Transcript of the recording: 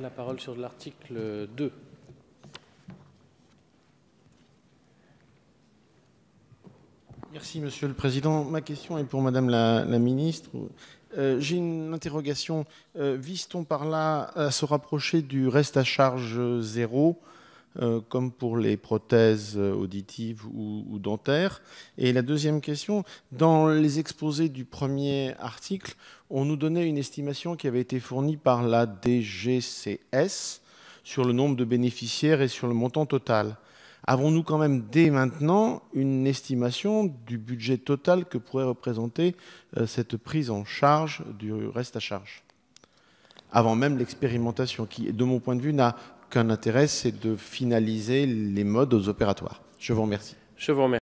la parole sur l'article 2. Merci, Monsieur le Président. Ma question est pour Madame la, Ministre. Euh, j'ai une interrogation. Euh, Vise-t-on par là à se rapprocher du reste à charge zéro euh, comme pour les prothèses euh, auditives ou, dentaires Et la deuxième question, dans les exposés du premier article, on nous donnait une estimation qui avait été fournie par la DGCS sur le nombre de bénéficiaires et sur le montant total. Avons-nous quand même dès maintenant une estimation du budget total que pourrait représenter euh, cette prise en charge du reste à charge avant même l'expérimentation, qui, de mon point de vue, n'a qu'un intérêt, c'est de finaliser les modes aux opératoires. Je vous remercie. Je vous remercie.